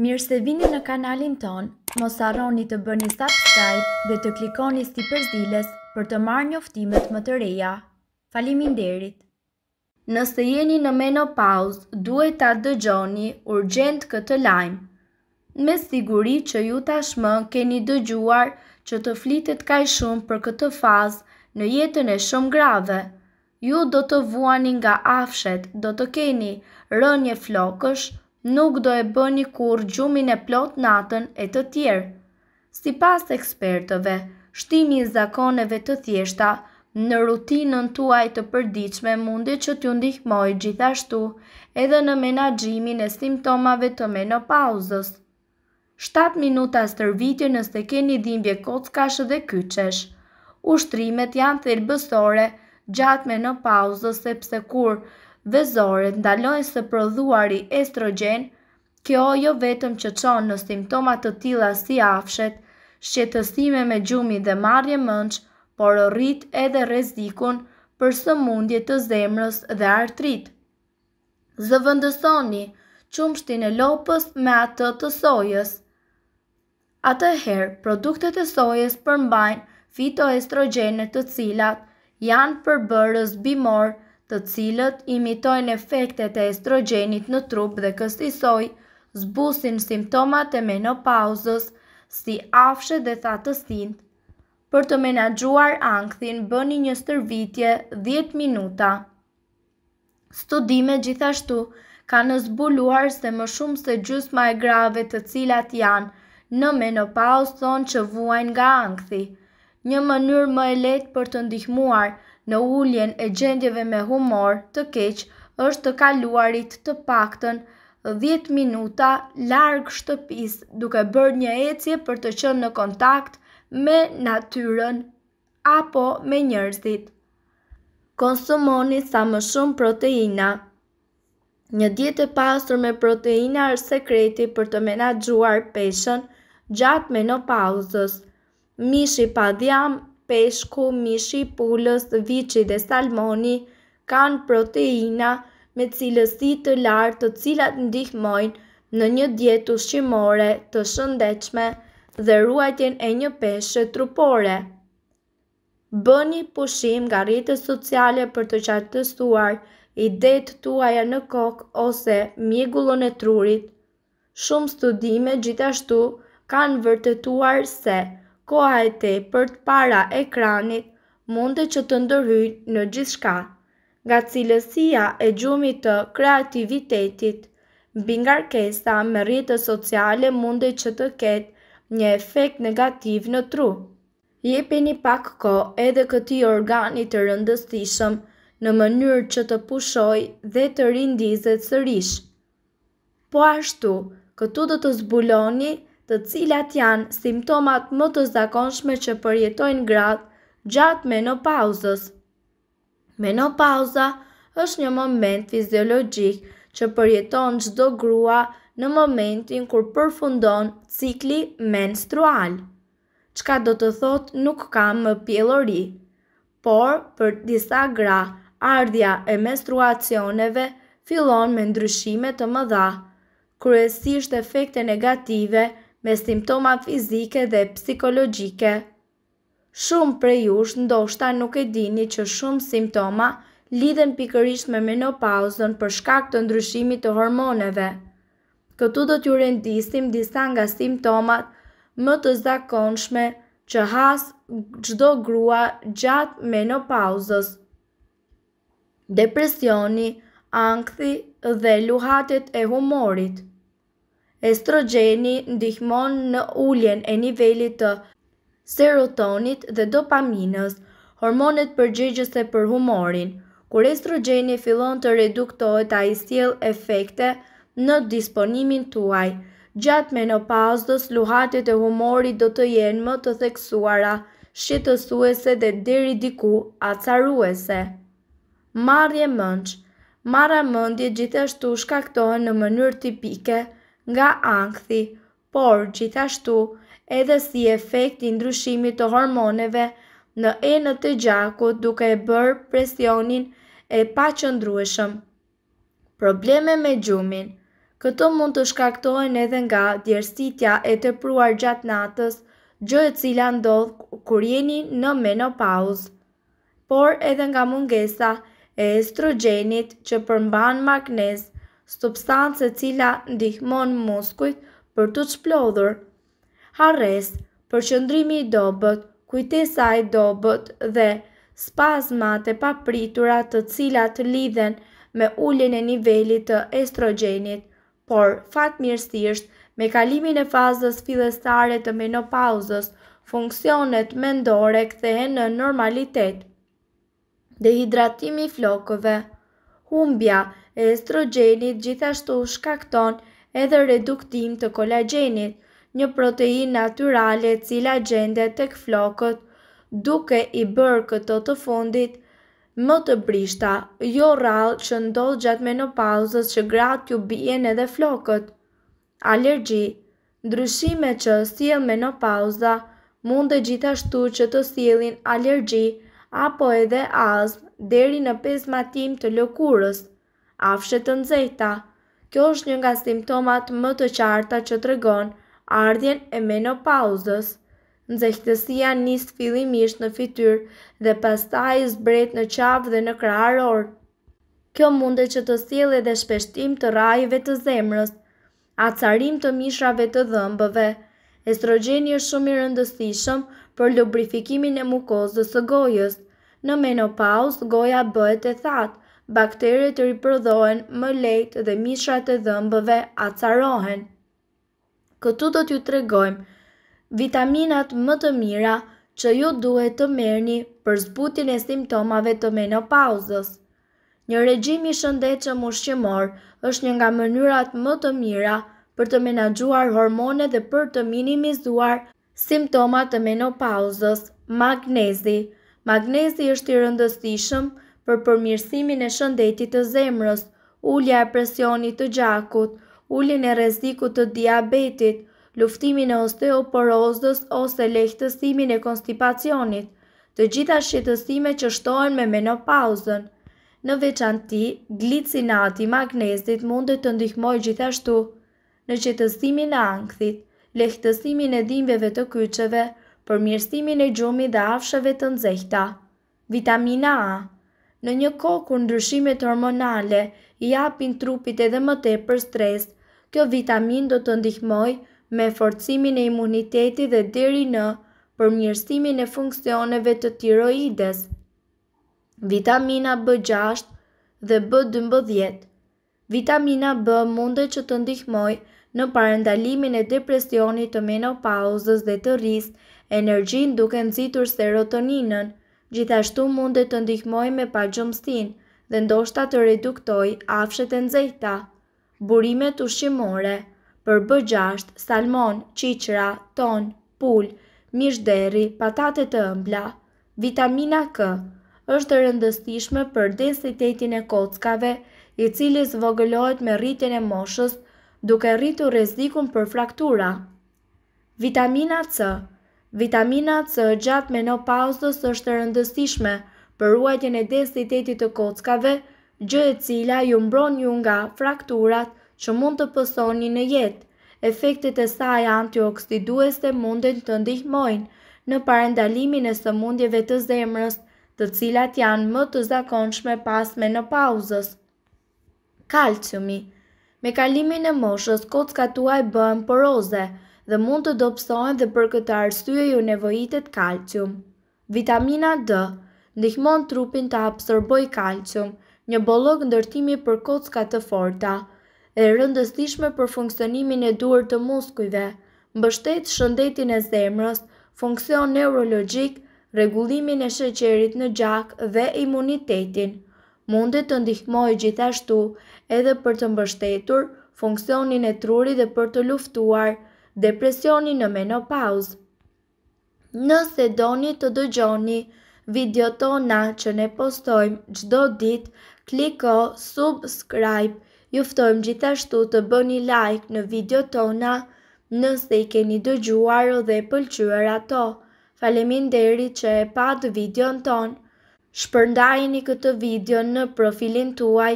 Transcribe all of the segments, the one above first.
Mirë se vini në kanalin ton, mos arroni të bëni subscribe dhe të klikoni si përzilës për të marrë njoftimet më të reja. Falimin derit! Nëse jeni në menopaus, duhet ta dëgjoni urgent këtë lajmë. Me siguri që ju tashmë keni dëgjuar që të flitet kaj shumë për këtë fazë në jetën e shumë grave. Ju do të vuani nga afshet, do të keni rënje flokësh, nuk do e bëni kur gjumin e plot natën e të tjerë. Si pas ekspertëve, shtimi i zakoneve të thjeshta në rutinën tuaj të përdiqme mundi që t'ju ndihmoj gjithashtu edhe në menagjimin e simptomave të menopauzës. 7 minuta stërvitje nëse keni dhimbje kockash dhe kyqesh. Ushtrimet janë thirë bësore gjatë menopauzës sepse kur vezore ndalojnë së prodhuari estrogen, kjo jo vetëm që qonë në simptomat të tila si afshet, shqetësime me gjumi dhe marje mënç, por rrit edhe rezikun për së mundje të zemrës dhe artrit. Zëvëndësoni, qumshtin e lopës me atë të sojës. Atë herë, produktet e sojës përmbajnë fitoestrogenet të cilat janë përbërës bimorë të cilët imitojnë efektet e estrogenit në trup dhe këstisoj, zbusin simptomat e menopauzës, si afshe dhe thatësin. Për të menagjuar angthin, bëni një stërvitje 10 minuta. Studime gjithashtu ka në zbuluar se më shumë se gjusma e grave të cilat janë në menopauzë thonë që vuajnë nga angthi. Një mënyrë më e letë për të ndihmuar, në ulljen e gjendjeve me humor të keq është të kaluarit të paktën 10 minuta larg shtëpis duke bërë një ecje për të qënë në kontakt me natyren apo me njërzit. Konsumoni sa më shumë proteina Një dietë e pasur me proteina është sekreti për të menaxhuar peshën gjatë menopauzës. Mishi pa dhjam peshku, mishi, pulës, vici dhe salmoni kanë proteina me cilësi të lartë të cilat ndihmojnë në një dietë ushqimore të shëndetshme dhe ruajtjen e një peshe trupore. Bëni pushim nga rritës sociale për të qartësuar i detë tuaja në kokë ose mjegullon e trurit. Shumë studime gjithashtu kanë vërtetuar se – koha e te për të para ekranit mundet që të ndërhyjnë në gjithë shka, nga cilësia e gjumi të kreativitetit, bingarkesa me rritë sociale mundet që të ketë një efekt negativ në tru. Jepi një pak ko edhe këti organit të rëndëstishëm në mënyrë që të pushoj dhe të rindizet sërish. Po ashtu, këtu dhe të zbuloni të cilat janë simptomat më të zakonshme që përjetojnë gratë gjatë menopauzës. Menopauza është një moment fiziologjik që përjeton çdo grua në momentin kur përfundon cikli menstrual. Çka do të thotë nuk ka më pjellori, por për disa gra ardhja e menstruacioneve fillon me ndryshime të mëdha, kryesisht efekte negative me simptomat fizike dhe psikologjike. Shumë prej jush ndoshta nuk e dini që shumë simptoma lidhen pikërisht me menopauzën për shkak të ndryshimit të hormoneve. Këtu do t'ju rendisim disa nga simptomat më të zakonshme që has gjdo grua gjatë menopauzës. Depresioni, ankthi dhe luhatet e humorit – Estrogeni ndihmon në ulljen e nivelit të serotonit dhe dopaminës, hormonet përgjegjëse për humorin. Kur estrogeni fillon të reduktohet, ai sjell efekte në disponimin tuaj. Gjatë menopauzës, luhatjet e humorit do të jenë më të theksuara, shqetësuese dhe deri diku acaruese. Marrje mendsh. Marra mendje gjithashtu shkaktohen në mënyrë tipike, nga ankthi, por gjithashtu edhe si efekti ndryshimit të hormoneve në enët të gjakut duke e bërë presionin e pa qëndrueshëm. Probleme me gjumin Këto mund të shkaktohen edhe nga djersitja e të pruar gjatë natës, gjë e cila ndodhë kur jeni në menopauz, por edhe nga mungesa e estrogenit që përmban magnez substancë e cila ndihmon muskujt për të shplodhur. Harres, përqëndrimi i dobët, kujtesa i dobët dhe spazmat e papritura të cilat lidhen me ullin e nivelit të estrogenit, por fatmirësisht me kalimin e fazës fillestare të menopauzës, funksionet mendore kthehen në normalitet. Dehidratimi i flokëve, humbja e estrogenit gjithashtu shkakton edhe reduktim të kolagenit, një protein naturale cila gjende të këflokët, duke i bërë këto të fundit, më të brishta, jo rralë që ndodhë gjatë menopauzës që gratë ju bijen edhe flokët. Allergji, ndryshime që sjell menopauza, mund të gjithashtu që të sjellin allergji apo edhe azmë deri në pesmatim të lëkurës afshe të nxehta. Kjo është një nga simptomat më të qarta që të regon ardhjen e menopauzës. Nxehtësia nisë fillimisht në fityr dhe pastaj zbret në qavë dhe në krarorë. Kjo munde që të sjele dhe shpeshtim të rajive të zemrës, acarim të mishrave të dhëmbëve. Estrogeni është shumë i rëndësishëm për lubrifikimin e mukozës së gojës. Në menopauzë, goja bëhet e thatë, bakterit të riprodhojen më lejtë dhe mishrat e dhëmbëve atësarohen. Këtu do t'ju tregojmë vitaminat më të mira që ju duhet të merni për zbutin e simptomave të menopauzës. Një regjimi shëndet që më është një nga mënyrat më të mira për të menagjuar hormone dhe për të minimizuar simptomat të menopauzës, magnezi. Magnezi është i rëndësishëm për përmirësimin e shëndetit të zemrës, ullja e presionit të gjakut, ullin e rezikut të diabetit, luftimin e osteoporozës ose lehtësimin e konstipacionit, të gjitha shqetësime që shtohen me menopauzën. Në veçanti, glicinati magnezit mundet të ndihmoj gjithashtu në qetësimin e ankthit, lehtësimin e dhimbjeve të kyçeve, përmirësimin e gjumit dhe afshave të nxehta. Vitamina A në një kohë kur ndryshimet hormonale i japin trupit edhe më tepër stres, kjo vitamin do të ndihmoj me forcimin e imunitetit dhe deri në përmjërstimin e funksioneve të tiroides. Vitamina B6 dhe B12 Vitamina B mundet që të ndihmoj në parendalimin e depresionit të menopauzës dhe të rrisë, energjin duke nëzitur serotoninën, Gjithashtu mundet të ndihmoj me pa gjumstin dhe ndoshta të reduktoj afshet e nxehta. Burimet ushqimore për B6, salmon, qiqra, ton, pul, mishderi, patate të ëmbla, vitamina K është rëndësishme për densitetin e kockave i cili zvogëlohet me rritjen e moshës duke rritur rrezikun për fraktura. Vitamina C Vitamina C gjatë menopauzës është rëndësishme për ruajtjen e densitetit të kockave, gjë e cila ju mbron ju nga frakturat që mund të pësoni në jetë. Efektet e saj antioksiduese mundin të ndihmojnë në parendalimin e sëmundjeve të zemrës, të cilat janë më të zakonshme pas menopauzës. Kalciumi Me kalimin e moshës, kockat uaj bëhen poroze dhe mund të dopsohen dhe për këtë arsye ju nevojitet kalcium. Vitamina D ndihmon trupin të absorboj kalcium, një bollok ndërtimi për kocka të forta, e rëndësishme për funksionimin e duar të muskujve, mbështet shëndetin e zemrës, funksion neurologjik, regullimin e sheqerit në gjak dhe imunitetin, mundet të ndihmoj gjithashtu edhe për të mbështetur funksionin e truri dhe për të luftuar depresioni në menopauz. Nëse doni të dëgjoni video tona që ne postojmë gjdo dit, kliko subscribe, juftojmë gjithashtu të bëni like në video tona nëse i keni dëgjuar o dhe pëlqyër ato. Falemin deri që e patë video në tonë, shpërndajni këtë video në profilin tuaj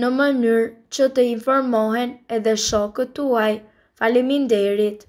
në mënyrë që të informohen edhe shokët tuaj. Faleminderit